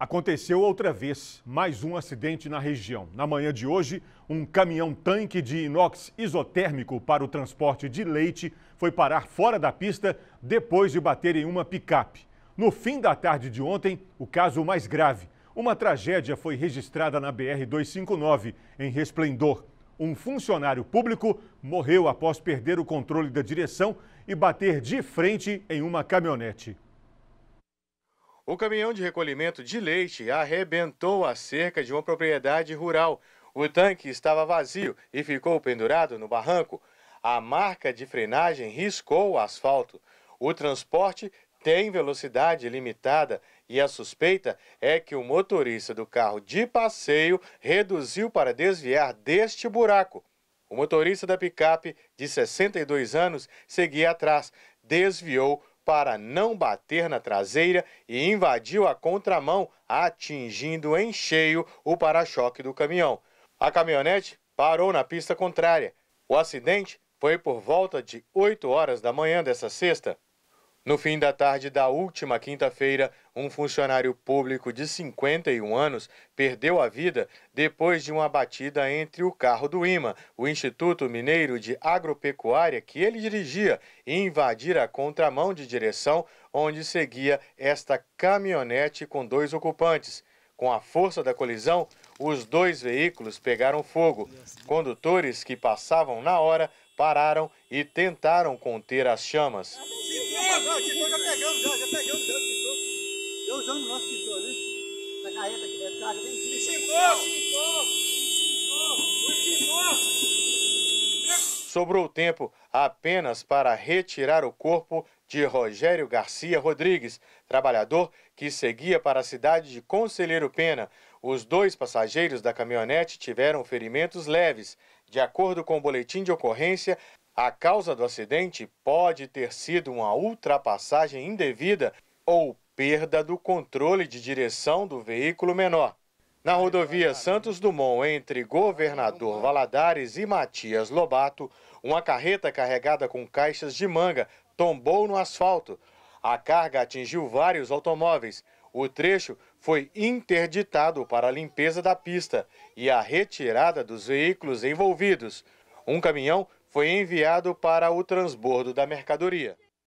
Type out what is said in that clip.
Aconteceu outra vez mais um acidente na região. Na manhã de hoje, um caminhão-tanque de inox isotérmico para o transporte de leite foi parar fora da pista depois de bater em uma picape. No fim da tarde de ontem, o caso mais grave. Uma tragédia foi registrada na BR-259, em Resplendor. Um funcionário público morreu após perder o controle da direção e bater de frente em uma caminhonete. O caminhão de recolhimento de leite arrebentou a cerca de uma propriedade rural. O tanque estava vazio e ficou pendurado no barranco. A marca de frenagem riscou o asfalto. O transporte tem velocidade limitada e a suspeita é que o motorista do carro de passeio reduziu para desviar deste buraco. O motorista da picape, de 62 anos, seguia atrás, desviou para não bater na traseira e invadiu a contramão, atingindo em cheio o para-choque do caminhão. A caminhonete parou na pista contrária. O acidente foi por volta de 8 horas da manhã dessa sexta. No fim da tarde da última quinta-feira, um funcionário público de 51 anos perdeu a vida depois de uma batida entre o carro do IMA, o Instituto Mineiro de Agropecuária, que ele dirigia, e invadir a contramão de direção onde seguia esta caminhonete com dois ocupantes. Com a força da colisão, os dois veículos pegaram fogo. Condutores que passavam na hora pararam e tentaram conter as chamas. Então já pegamos, já, já pegamos já o tintor. Já usamos o nosso tintor né? Na carreta aqui dentro, é carga bem vinda. Tintor! Tintor! Tintor! Tintor! Sobrou tempo apenas para retirar o corpo de Rogério Garcia Rodrigues, trabalhador que seguia para a cidade de Conselheiro Pena. Os dois passageiros da caminhonete tiveram ferimentos leves. De acordo com o boletim de ocorrência, a causa do acidente pode ter sido uma ultrapassagem indevida ou perda do controle de direção do veículo menor. Na rodovia Santos Dumont, entre Governador Valadares e Matias Lobato, uma carreta carregada com caixas de manga tombou no asfalto. A carga atingiu vários automóveis. O trecho foi interditado para a limpeza da pista e a retirada dos veículos envolvidos. Um caminhão foi enviado para o transbordo da mercadoria.